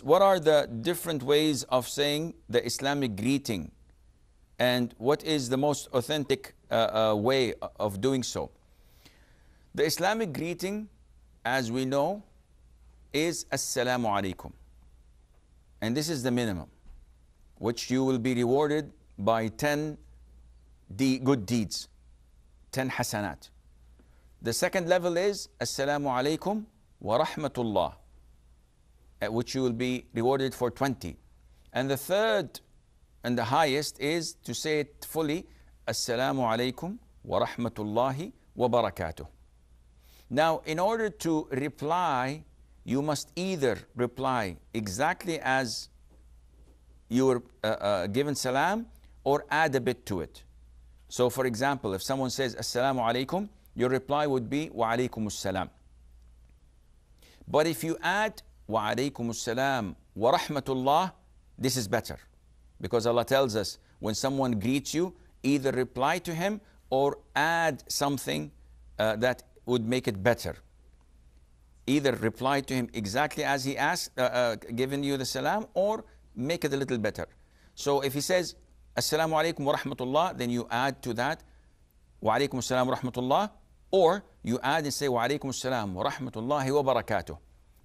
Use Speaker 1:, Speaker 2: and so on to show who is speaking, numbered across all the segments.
Speaker 1: What are the different ways of saying the Islamic greeting? And what is the most authentic uh, uh, way of doing so? The Islamic greeting, as we know, is Assalamu alaikum. And this is the minimum, which you will be rewarded by 10 de good deeds, 10 hasanat. The second level is Assalamu alaikum wa rahmatullah which you will be rewarded for 20. And the third and the highest is to say it fully, Assalamu alaykum wa rahmatullahi wa barakatuh. Now, in order to reply, you must either reply exactly as you were uh, uh, given salam or add a bit to it. So, for example, if someone says Assalamu alaikum, your reply would be Wa alaikum assalam. But if you add wa alaykumussalam wa rahmatullah, this is better. Because Allah tells us when someone greets you, either reply to him or add something uh, that would make it better. Either reply to him exactly as he asked, uh, uh, given you the salam, or make it a little better. So if he says, Assalamu alaikum wa rahmatullah, then you add to that, Wa alaikum assalam wa rahmatullah, or you add and say, Wa alaikum assalam wa rahmatullahi wa barakatuh.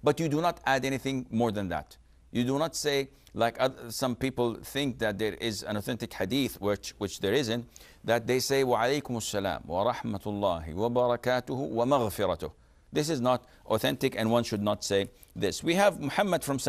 Speaker 1: But you do not add anything more than that. You do not say, like other, some people think that there is an authentic hadith, which, which there isn't, that they say, wa rahmatullahi, wa barakatuhu, wa وَمَغْفِرَتُهُ. This is not authentic and one should not say this. We have Muhammad from Saudi